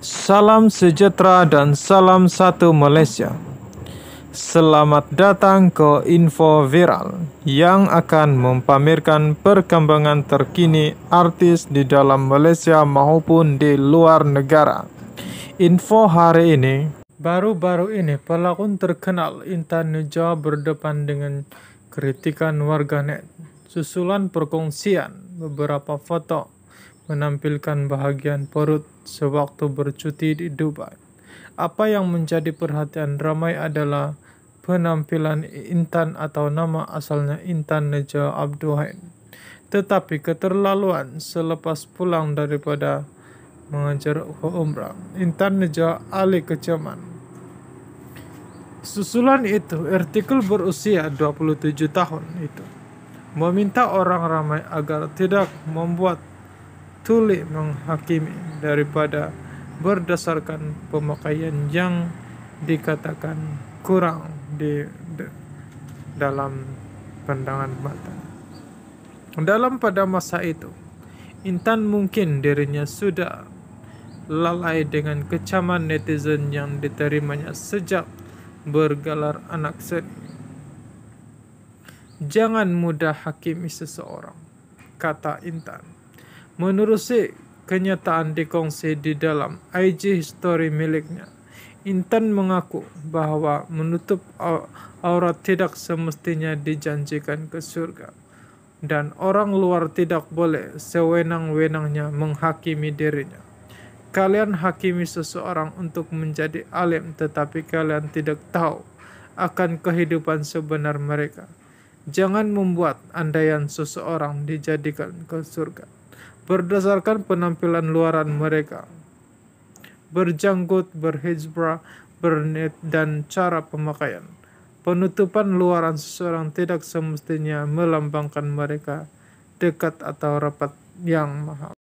Salam sejahtera dan salam satu Malaysia. Selamat datang ke Info Viral yang akan mempamerkan perkembangan terkini artis di dalam Malaysia maupun di luar negara. Info hari ini, baru-baru ini pelakon terkenal Intan Nijo berdepan dengan kritikan warganet, susulan perkongsian, beberapa foto menampilkan bahagian perut sewaktu bercuti di Dubai. Apa yang menjadi perhatian ramai adalah penampilan Intan atau nama asalnya Intan Neja Abduhain. Tetapi keterlaluan selepas pulang daripada mengajar umrah. Intan Neja Ali Kecaman. Susulan itu, artikel berusia 27 tahun itu meminta orang ramai agar tidak membuat tuli menghakimi daripada berdasarkan pemakaian yang dikatakan kurang di dalam pandangan mata. Dalam pada masa itu, Intan mungkin dirinya sudah lalai dengan kecaman netizen yang diterimanya sejak bergelar anak seni. Jangan mudah hakimi seseorang, kata Intan Menerusi kenyataan dikongsi di dalam IG history miliknya, Intan mengaku bahwa menutup aurat tidak semestinya dijanjikan ke surga dan orang luar tidak boleh sewenang-wenangnya menghakimi dirinya. Kalian hakimi seseorang untuk menjadi alim, tetapi kalian tidak tahu akan kehidupan sebenar mereka. Jangan membuat andaian seseorang dijadikan ke surga berdasarkan penampilan luaran mereka. Berjanggut, berhijrah, bernet, dan cara pemakaian. Penutupan luaran seseorang tidak semestinya melambangkan mereka dekat atau rapat yang mahal.